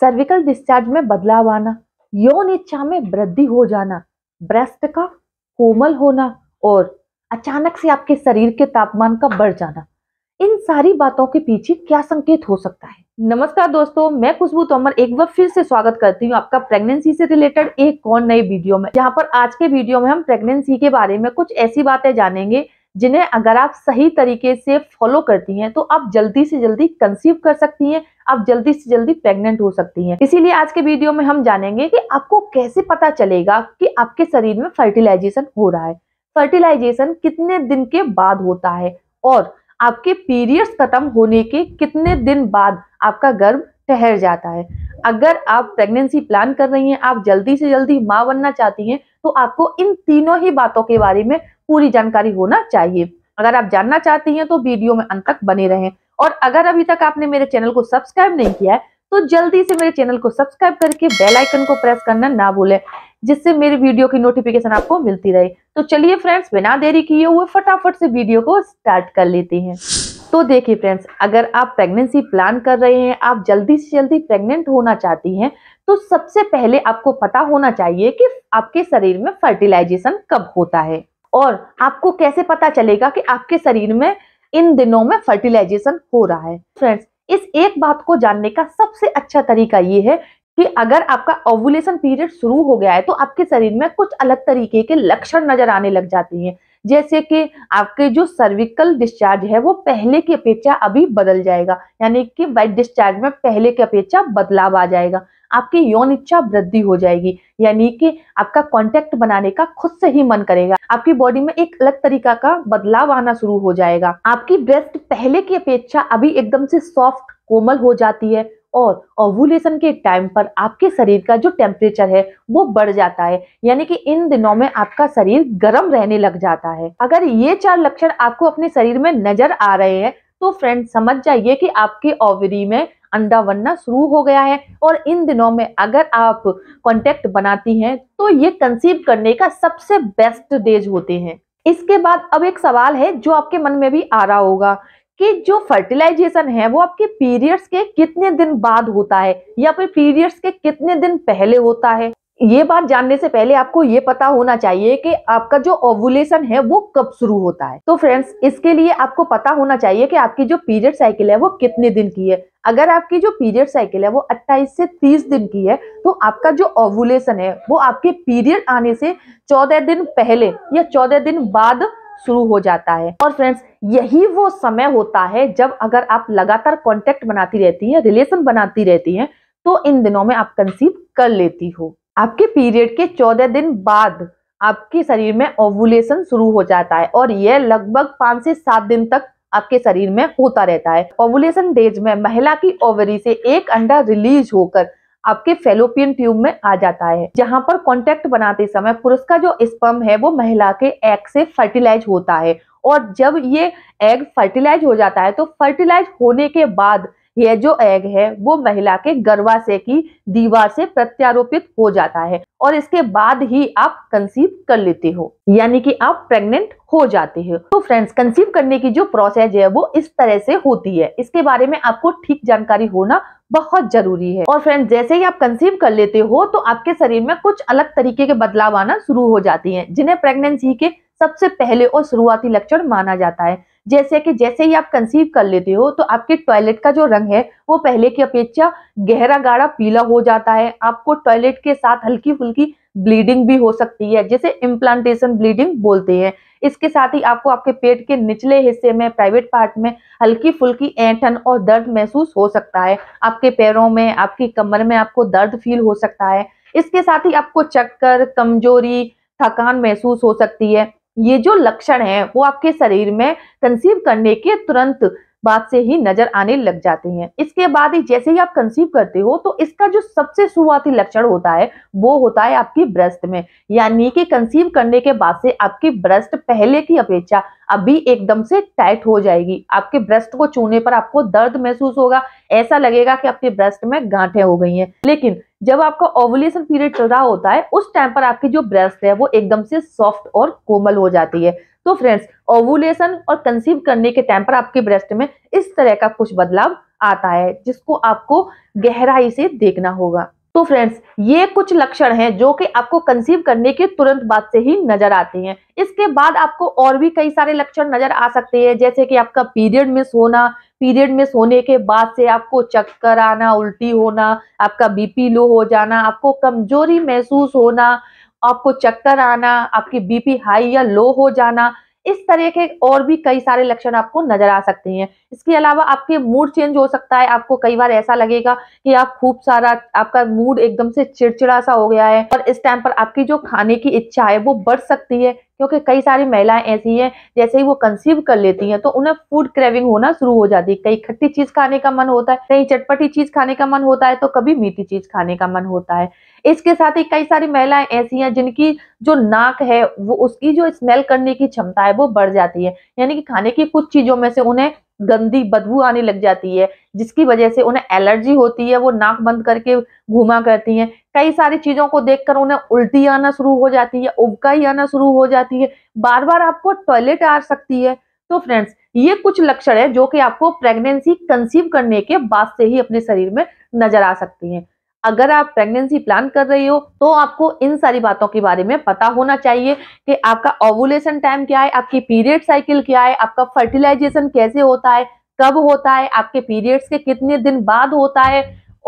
cervical discharge में बदलाव आना यौन इच्छा में वृद्धि हो जाना ब्रेस्ट का कोमल होना और अचानक से आपके शरीर के तापमान का बढ़ जाना इन सारी बातों के पीछे क्या संकेत हो सकता है नमस्कार दोस्तों मैं खुशबू तोमर एक बार फिर से स्वागत करती हूँ आपका प्रेगनेंसी से रिलेटेड एक और नए वीडियो में जहाँ पर आज के वीडियो में हम प्रेगनेंसी के बारे में कुछ ऐसी बातें जानेंगे जिन्हें अगर आप सही तरीके से फॉलो करती हैं तो आप जल्दी से जल्दी कंसीव कर सकती हैं आप जल्दी से जल्दी प्रेग्नेंट हो सकती हैं इसीलिए आज के वीडियो में हम जानेंगे कि आपको कैसे पता चलेगा कि आपके शरीर में फर्टिलाइजेशन हो रहा है फर्टिलाइजेशन कितने दिन के बाद होता है और आपके पीरियड्स खत्म होने के कितने दिन बाद आपका गर्भ ठहर जाता है अगर आप प्रेगनेंसी प्लान कर रही हैं आप जल्दी से जल्दी माँ बनना चाहती हैं तो आपको इन तीनों ही बातों के बारे में पूरी जानकारी होना चाहिए अगर आप जानना चाहते हैं तो वीडियो में अंत तक बने रहें और अगर अभी तक आपने मेरे चैनल को सब्सक्राइब नहीं किया है तो जल्दी से मेरे चैनल को सब्सक्राइब करके बेल आइकन को प्रेस करना ना भूलें जिससे मेरी वीडियो की नोटिफिकेशन आपको मिलती रहे तो चलिए फ्रेंड्स बिना देरी किए हुए फटाफट से वीडियो को स्टार्ट कर लेते हैं तो देखिए फ्रेंड्स अगर आप प्रेगनेंसी प्लान कर रहे हैं आप जल्दी से जल्दी प्रेग्नेंट होना चाहती हैं तो सबसे पहले आपको पता होना चाहिए कि आपके शरीर में फर्टिलाइजेशन कब होता है और आपको कैसे पता चलेगा कि आपके शरीर में इन दिनों में फर्टिलाइजेशन हो रहा है फ्रेंड्स इस एक बात को जानने का सबसे अच्छा तरीका ये है कि अगर आपका ओवुलेशन पीरियड शुरू हो गया है तो आपके शरीर में कुछ अलग तरीके के लक्षण नजर आने लग जाते हैं जैसे कि आपके जो सर्विकल डिस्चार्ज है वो पहले की अपेक्षा अभी बदल जाएगा यानी कि वाइट डिस्चार्ज में पहले की अपेक्षा बदलाव आ जाएगा आपकी यौन इच्छा वृद्धि हो जाएगी यानी कि आपका कॉन्टेक्ट बनाने का खुद से ही मन करेगा आपकी बॉडी में एक अलग तरीका का बदलाव आना शुरू हो जाएगा आपकी ब्रेस्ट पहले की अपेक्षा अभी एकदम से सॉफ्ट कोमल हो जाती है और ओवुलेशन के टाइम पर आपके शरीर का जो टेम्परेचर है वो बढ़ जाता है यानी कि इन दिनों में आपका शरीर गर्म रहने लग जाता है अगर ये चार लक्षण आपको अपने शरीर में नजर आ रहे हैं तो फ्रेंड समझ जाइए कि आपके ओवरी में अंडा बनना शुरू हो गया है और इन दिनों में अगर आप कॉन्टेक्ट बनाती हैं तो ये कंसीव करने का सबसे बेस्ट डेज होते हैं इसके बाद अब एक सवाल है जो आपके मन में भी आ रहा होगा कि जो फर्टिलाइजेशन है वो आपके पीरियड्स के कितने दिन बाद होता है या फिर पीरियड्स के कितने दिन पहले होता है ये बात जानने से पहले आपको ये पता होना चाहिए कि आपका जो ओवुलेशन है वो कब शुरू होता है तो फ्रेंड्स इसके लिए आपको पता होना चाहिए कि आपकी जो पीरियड साइकिल है वो कितने दिन की है अगर आपकी जो पीरियड साइकिल है वो 28 से 30 दिन की है तो आपका जो ओवुलेशन है वो आपके पीरियड आने से चौदह दिन पहले या चौदह दिन बाद शुरू हो जाता है और फ्रेंड्स यही वो समय होता है जब अगर आप लगातार कॉन्टेक्ट बनाती रहती है रिलेशन बनाती रहती है तो इन दिनों में आप कंसीव कर लेती हो आपके पीरियड के चौदह दिन बाद आपके शरीर में ओवुलेशन शुरू हो जाता है और यह लगभग पांच से सात दिन तक आपके शरीर में होता रहता है ओवुलेशन डेज में महिला की ओवरी से एक अंडा रिलीज होकर आपके फेलोपियन ट्यूब में आ जाता है जहां पर कॉन्टेक्ट बनाते समय पुरुष का जो स्पर्म है वो महिला के एग से फर्टिलाइज होता है और जब ये एग फर्टिलाइज हो जाता है तो फर्टिलाइज होने के बाद यह जो एग है वो महिला के गर्भाशय की दीवार से प्रत्यारोपित हो जाता है और इसके बाद ही आप कंसीव कर लेते हो यानी कि आप प्रेग्नेंट हो जाते हो तो फ्रेंड्स कंसीव करने की जो प्रोसेस है वो इस तरह से होती है इसके बारे में आपको ठीक जानकारी होना बहुत जरूरी है और फ्रेंड्स जैसे ही आप कंसीव कर लेते हो तो आपके शरीर में कुछ अलग तरीके के बदलाव आना शुरू हो जाती है जिन्हें प्रेगनेंसी के सबसे पहले और शुरुआती लक्षण माना जाता है जैसे कि जैसे ही आप कंसीव कर लेते हो तो आपके टॉयलेट का जो रंग है वो पहले की अपेक्षा गहरा गाढ़ा पीला हो जाता है आपको टॉयलेट के साथ हल्की फुल्की ब्लीडिंग भी हो सकती है जिसे इम्प्लांटेशन ब्लीडिंग बोलते हैं इसके साथ ही आपको आपके पेट के निचले हिस्से में प्राइवेट पार्ट में हल्की फुल्की ऐठन और दर्द महसूस हो सकता है आपके पैरों में आपकी कमर में आपको दर्द फील हो सकता है इसके साथ ही आपको चक्कर कमजोरी थकान महसूस हो सकती है ये जो लक्षण है वो आपके शरीर में कंसीव करने के तुरंत बात से ही नजर आने लग जाते हैं इसके बाद ही जैसे ही आप कंसीव करते हो तो इसका जो सबसे शुरुआती लक्षण होता है वो होता है आपकी ब्रेस्ट में यानी कि कंसीव करने के बाद से आपकी ब्रेस्ट पहले की अपेक्षा अभी एकदम से टाइट हो जाएगी आपके ब्रेस्ट को छूने पर आपको दर्द महसूस होगा ऐसा लगेगा कि आपके ब्रेस्ट में गांठें हो गई हैं लेकिन जब आपका ओवुलेशन पीरियड चल रहा होता है उस टाइम पर आपकी जो ब्रेस्ट है वो एकदम से सॉफ्ट और कोमल हो जाती है तो फ्रेंड्स ओवुलेशन और कंसीव करने के टाइम पर आपके ब्रेस्ट में इस तरह का कुछ बदलाव आता है जिसको आपको गहराई से देखना होगा तो फ्रेंड्स ये कुछ लक्षण हैं जो कि आपको कंसीव करने के तुरंत बाद से ही नजर आते हैं इसके बाद आपको और भी कई सारे लक्षण नजर आ सकते हैं जैसे कि आपका पीरियड में सोना पीरियड में सोने के बाद से आपको चक्कर आना उल्टी होना आपका बीपी लो हो जाना आपको कमजोरी महसूस होना आपको चक्कर आना आपकी बीपी हाई या लो हो जाना इस तरह के और भी कई सारे लक्षण आपको नजर आ सकते हैं इसके अलावा आपके मूड चेंज हो सकता है आपको कई बार ऐसा लगेगा कि आप खूब सारा आपका मूड एकदम से चिड़चिड़ा सा हो गया है और इस टाइम पर आपकी जो खाने की इच्छा है वो बढ़ सकती है क्योंकि कई सारी महिलाएं ऐसी हैं जैसे ही वो कंसीव कर लेती हैं तो उन्हें फूड क्रेविंग होना शुरू हो जाती है कई खट्टी चीज खाने का मन होता है कहीं चटपटी चीज खाने का मन होता है तो कभी मीठी चीज खाने का मन होता है इसके साथ ही कई सारी महिलाएं ऐसी हैं जिनकी जो नाक है वो उसकी जो स्मेल करने की क्षमता है वो बढ़ जाती है यानी कि खाने की कुछ चीजों में से उन्हें गंदी बदबू आने लग जाती है जिसकी वजह से उन्हें एलर्जी होती है वो नाक बंद करके घूमा करती हैं कई सारी चीजों को देखकर उन्हें उल्टी आना शुरू हो जाती है उबकाई आना शुरू हो जाती है बार बार आपको टॉयलेट आ सकती है तो फ्रेंड्स ये कुछ लक्षण है जो कि आपको प्रेगनेंसी कंसीव करने के बाद से ही अपने शरीर में नजर आ सकती है अगर आप प्रेगनेंसी प्लान कर रही हो तो आपको इन सारी बातों के बारे में पता होना चाहिए कि आपका ओवुलेशन टाइम क्या है आपकी पीरियड साइकिल क्या है आपका फर्टिलाइजेशन कैसे होता है कब होता है आपके पीरियड्स के कितने दिन बाद होता है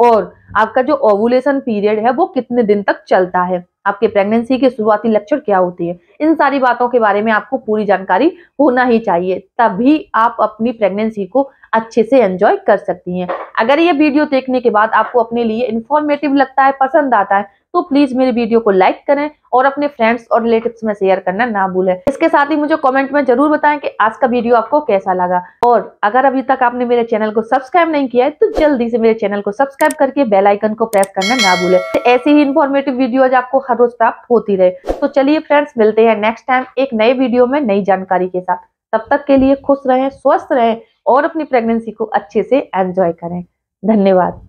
और आपका जो ओवुलेशन पीरियड है वो कितने दिन तक चलता है आपके प्रेगनेंसी के शुरुआती लक्षण क्या होती है इन सारी बातों के बारे में आपको पूरी जानकारी होना ही चाहिए तभी आप अपनी प्रेगनेंसी को अच्छे से एंजॉय कर सकती हैं अगर ये वीडियो देखने के बाद आपको अपने लिए इन्फॉर्मेटिव लगता है पसंद आता है तो प्लीज मेरे वीडियो को लाइक करें और अपने फ्रेंड्स और रिलेटिव्स में शेयर करना ना भूलें इसके साथ ही मुझे कमेंट में जरूर बताएं कि आज का वीडियो आपको कैसा लगा और अगर अभी तक आपने मेरे चैनल को सब्सक्राइब नहीं किया है तो जल्दी से मेरे चैनल को सब्सक्राइब करके बेल आइकन को प्रेस करना ना भूलें ऐसी ही इन्फॉर्मेटिव वीडियो आपको हर रोज प्राप्त होती रहे तो चलिए फ्रेंड्स मिलते हैं नेक्स्ट टाइम एक नए वीडियो में नई जानकारी के साथ तब तक के लिए खुश रहें स्वस्थ रहें और अपनी प्रेगनेंसी को अच्छे से एंजॉय करें धन्यवाद